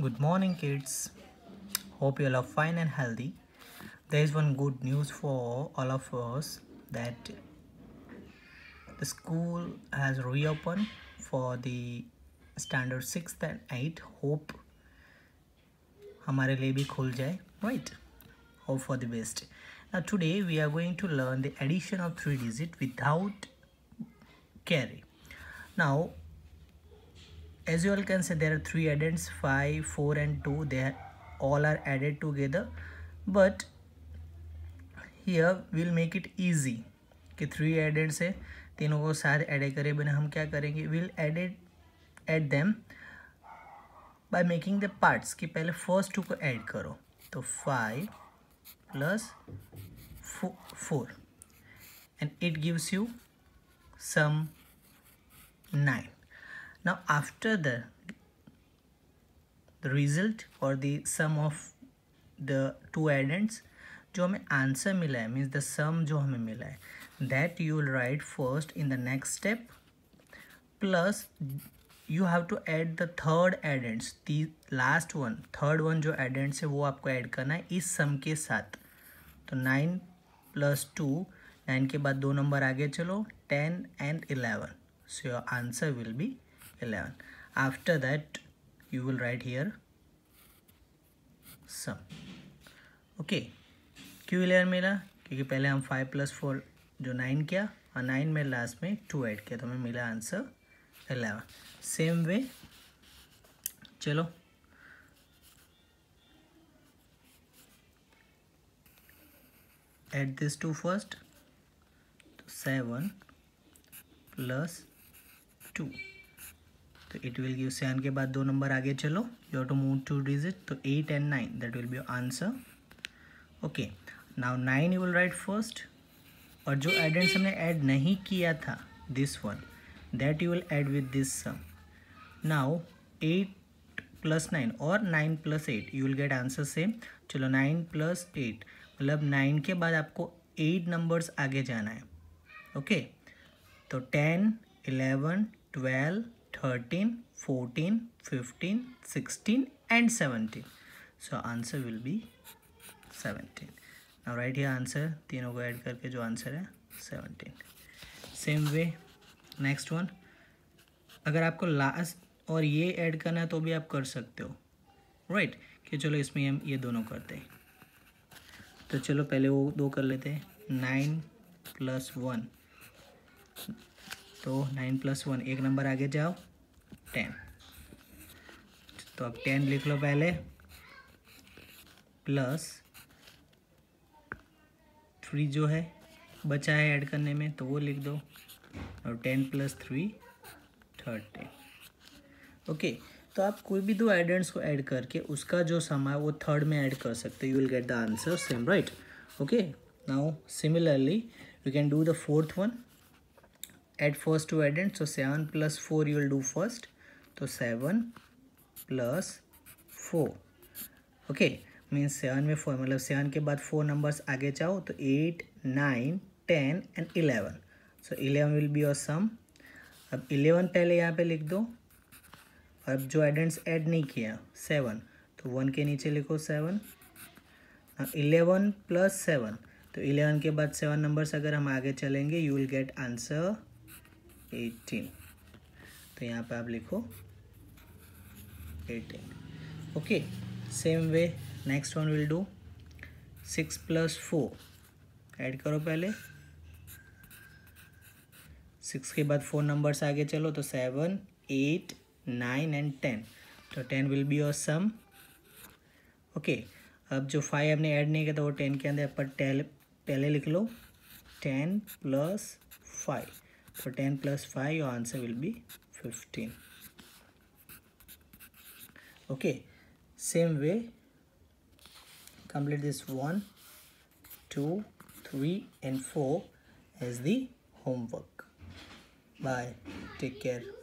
good morning kids hope you all are fine and healthy there is one good news for all of us that the school has reopened for the standard 6th and 8th hope हमारे लिए भी खुल जाए right hope for the best now today we are going to learn the addition of three digit without carry now as you all can see there are three addends 5 4 and 2 they are, all are added together but here we'll make it easy कि three addends है तीनों को साथ add करे बिना हम क्या करेंगे will added add them by making the parts कि पहले फर्स्ट टू को ऐड करो तो five plus four and it gives you sum nine now after the the result or the sum of the two addends जो हमें answer मिला है means the सम जो हमें मिला है that you will write first in the next step plus you have to add the third addends the last one third one जो addends है वो आपको ऐड करना है इस सम के साथ तो नाइन प्लस टू नाइन के बाद दो नंबर आगे चलो ten and eleven so your answer will be 11 after that you will write here sum okay क्यों इलेवन मिला क्योंकि पहले हम फाइव प्लस फोर जो नाइन किया और नाइन में लास्ट में टू ऐड किया तो हमें मिला आंसर इलेवन सेम वे चलो at this two first seven plus two तो इट विल गिव सेवन के बाद दो नंबर आगे चलो you to move two digit तो eight and nine that will be answer okay now nine you will write first और जो addends हमने ऐड नहीं किया था this one that you will add with this sum now eight plus nine और nine plus eight you will get answer same चलो nine plus eight मतलब nine के बाद आपको एट नंबर्स आगे जाना है ओके okay? तो ten eleven twelve 13, 14, 15, 16 and 17. So answer will be 17. Now write here answer. तीनों को ऐड करके जो आंसर है 17. Same way. Next one. अगर आपको लास्ट और ये ऐड करना है तो भी आप कर सकते हो राइट right? कि चलो इसमें हम ये दोनों करते हैं तो चलो पहले वो दो कर लेते हैं नाइन प्लस वन तो नाइन प्लस वन एक नंबर आगे जाओ टेन तो अब टेन लिख लो पहले प्लस थ्री जो है बचा है ऐड करने में तो वो लिख दो और ten plus three thirty okay तो आप कोई भी दो एडेंट्स को ऐड करके उसका जो सम है वो थर्ड में ऐड कर सकते हो you will get the answer same right okay now similarly you can do the fourth one add first two addend so seven plus four you will do first तो seven plus four okay means seven में four मतलब seven के बाद four numbers आगे जाओ तो eight nine ten and eleven so eleven will be your sum अब eleven पहले यहाँ पे लिख दो और अब जो एडेंट्स ऐड नहीं किया सेवन तो वन के नीचे लिखो सेवन इलेवन प्लस सेवन तो इलेवन के बाद सेवन नंबर्स अगर हम आगे चलेंगे you will get answer eighteen तो यहाँ पे आप लिखो eighteen okay same way next one will do six plus four add करो पहले सिक्स के बाद फोर नंबर्स आगे चलो तो seven eight nine and ten तो ten will be your sum okay अब जो फाइव हमने ऐड नहीं किया था वो टेन के अंदर पर टेल पहले लिख लो ten plus five for 10 plus 5 your answer will be 15 okay same way complete this 1 2 3 and 4 as the homework bye take care